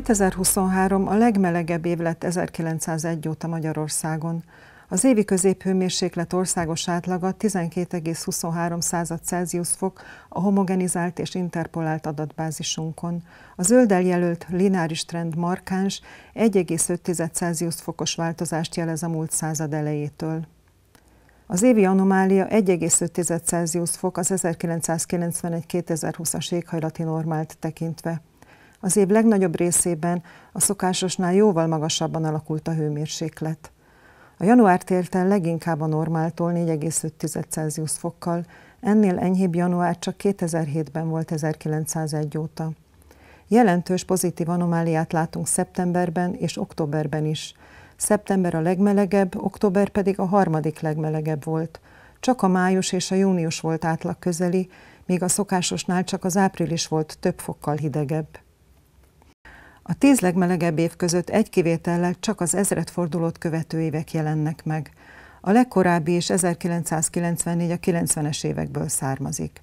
2023 a legmelegebb év lett 1901 óta Magyarországon. Az évi középhőmérséklet országos átlaga 12,23 Celsius fok a homogenizált és interpolált adatbázisunkon. A zölddel jelölt lineáris trend markáns 1,5 Celsius fokos változást jelez a múlt század elejétől. Az évi anomália 1,5 Celsius fok az 1991-2020-as éghajlati normált tekintve. Az év legnagyobb részében a szokásosnál jóval magasabban alakult a hőmérséklet. A január télten leginkább a normáltól 4,5 Celsius fokkal, ennél enyhébb január csak 2007-ben volt 1901 óta. Jelentős pozitív anomáliát látunk szeptemberben és októberben is. Szeptember a legmelegebb, október pedig a harmadik legmelegebb volt. Csak a május és a június volt átlag közeli, míg a szokásosnál csak az április volt több fokkal hidegebb. A tíz legmelegebb év között egy kivétellel csak az ezredfordulót követő évek jelennek meg. A legkorábbi és 1994 a 90-es évekből származik.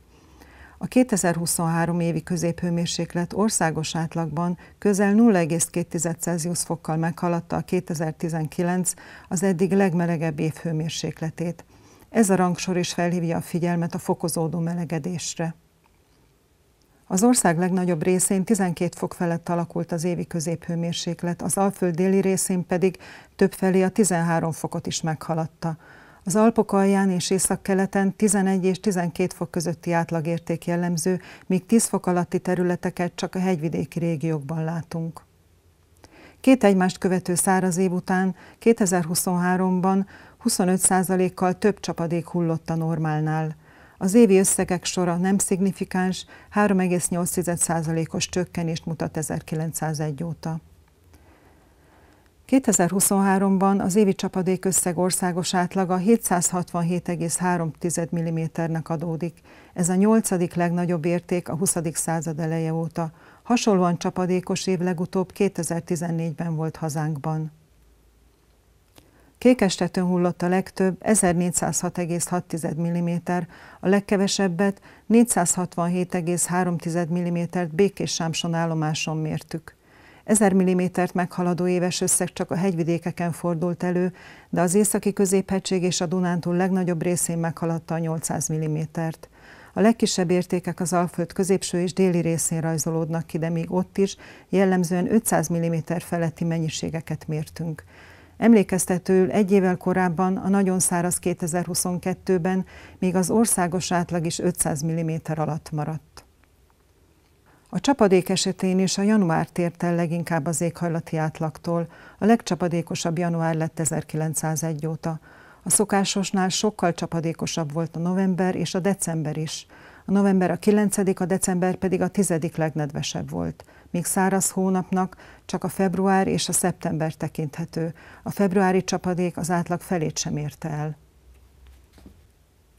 A 2023 évi középhőmérséklet országos átlagban közel 0,2 Celsius fokkal meghaladta a 2019 az eddig legmelegebb év hőmérsékletét. Ez a rangsor is felhívja a figyelmet a fokozódó melegedésre. Az ország legnagyobb részén 12 fok felett alakult az évi középhőmérséklet, az Alföld déli részén pedig többfelé a 13 fokot is meghaladta. Az Alpok alján és északkeleten 11 és 12 fok közötti átlagérték jellemző, míg 10 fok alatti területeket csak a hegyvidéki régiókban látunk. Két egymást követő száraz év után 2023-ban 25%-kal több csapadék hullott a normálnál. Az évi összegek sora nem szignifikáns, 3,8%-os csökkenést mutat 1901 óta. 2023-ban az évi csapadék összeg országos átlaga 767,3 mm-nek adódik. Ez a nyolcadik legnagyobb érték a 20. század eleje óta. Hasonlóan csapadékos év legutóbb 2014-ben volt hazánkban. Kékestetőn hullott a legtöbb 1406,6 mm, a legkevesebbet 467,3 mm Békés Sámson állomáson mértük. 1000 mm-t meghaladó éves összeg csak a hegyvidékeken fordult elő, de az északi középhegység és a Dunántúl legnagyobb részén meghaladta a 800 mm-t. A legkisebb értékek az Alföld középső és déli részén rajzolódnak ki, de még ott is jellemzően 500 mm feletti mennyiségeket mértünk. Emlékeztetőül egy évvel korábban, a nagyon száraz 2022-ben még az országos átlag is 500 mm alatt maradt. A csapadék esetén is a január tért el leginkább az éghajlati átlagtól, a legcsapadékosabb január lett 1901 óta. A szokásosnál sokkal csapadékosabb volt a november és a december is, a november a 9 a december pedig a 10 legnedvesebb volt. Míg száraz hónapnak csak a február és a szeptember tekinthető. A februári csapadék az átlag felét sem érte el.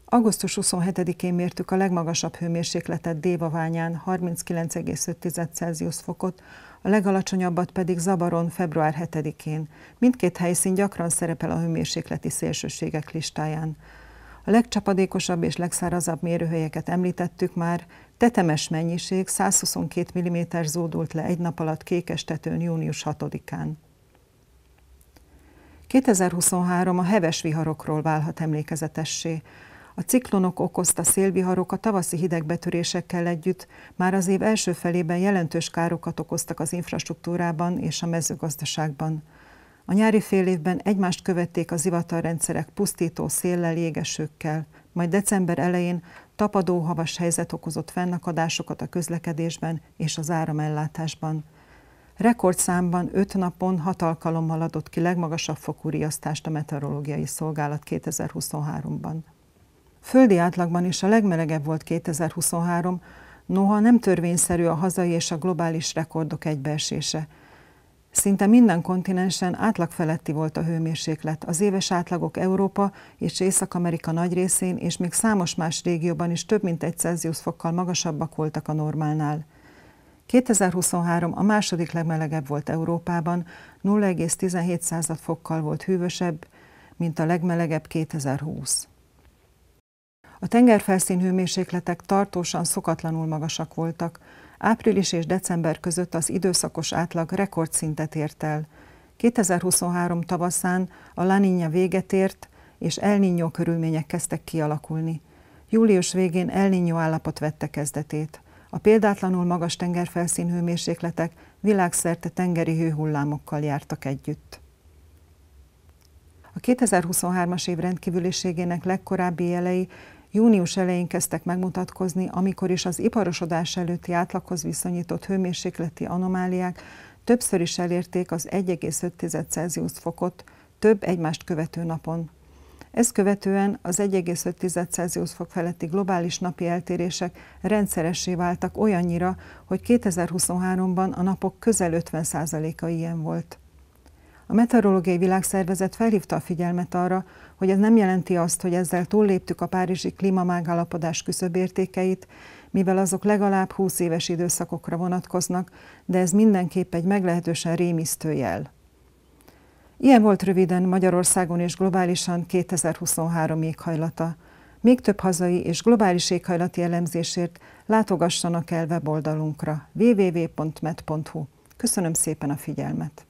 Augusztus 27-én mértük a legmagasabb hőmérsékletet Dévaványán 39,5 Celsius fokot, a legalacsonyabbat pedig Zabaron február 7-én. Mindkét helyszín gyakran szerepel a hőmérsékleti szélsőségek listáján. A legcsapadékosabb és legszárazabb mérőhelyeket említettük már, tetemes mennyiség 122 mm zúdult le egy nap alatt Kékestetőn június 6-án. 2023 a heves viharokról válhat emlékezetessé. A ciklonok okozta szélviharok a tavaszi hidegbetörésekkel együtt már az év első felében jelentős károkat okoztak az infrastruktúrában és a mezőgazdaságban. A nyári fél évben egymást követték az ivatarrendszerek pusztító széllel, égesőkkel, majd december elején tapadó havas helyzet okozott fennakadásokat a közlekedésben és az áramellátásban. Rekordszámban öt napon hat alkalommal adott ki legmagasabb fokú riasztást a meteorológiai szolgálat 2023-ban. Földi átlagban is a legmelegebb volt 2023, noha nem törvényszerű a hazai és a globális rekordok egybeesése – Szinte minden kontinensen átlag feletti volt a hőmérséklet. Az éves átlagok Európa és Észak-Amerika nagy részén, és még számos más régióban is több mint egy Celsius fokkal magasabbak voltak a normálnál. 2023 a második legmelegebb volt Európában, 0,17 fokkal volt hűvösebb, mint a legmelegebb 2020. A tengerfelszín hőmérsékletek tartósan szokatlanul magasak voltak, április és december között az időszakos átlag rekordszintet ért el. 2023 tavaszán a Laninja véget ért, és El Niño körülmények kezdtek kialakulni. Július végén El Niño állapot vette kezdetét. A példátlanul magas tengerfelszín hőmérsékletek világszerte tengeri hőhullámokkal jártak együtt. A 2023-as év rendkívüliségének legkorábbi jelei június elején kezdtek megmutatkozni, amikor is az iparosodás előtti átlaghoz viszonyított hőmérsékleti anomáliák többször is elérték az 1,5 Celsius fokot több egymást követő napon. Ezt követően az 1,5 Celsius fok feletti globális napi eltérések rendszeressé váltak olyannyira, hogy 2023-ban a napok közel 50%-a ilyen volt. A Meteorológiai Világszervezet felhívta a figyelmet arra, hogy ez nem jelenti azt, hogy ezzel túlléptük a párizsi klímamágállapodás küszöbértékeit, mivel azok legalább 20 éves időszakokra vonatkoznak, de ez mindenképp egy meglehetősen rémisztő jel. Ilyen volt röviden Magyarországon és globálisan 2023 éghajlata. Még több hazai és globális éghajlati elemzésért látogassanak el weboldalunkra www.met.hu. Köszönöm szépen a figyelmet!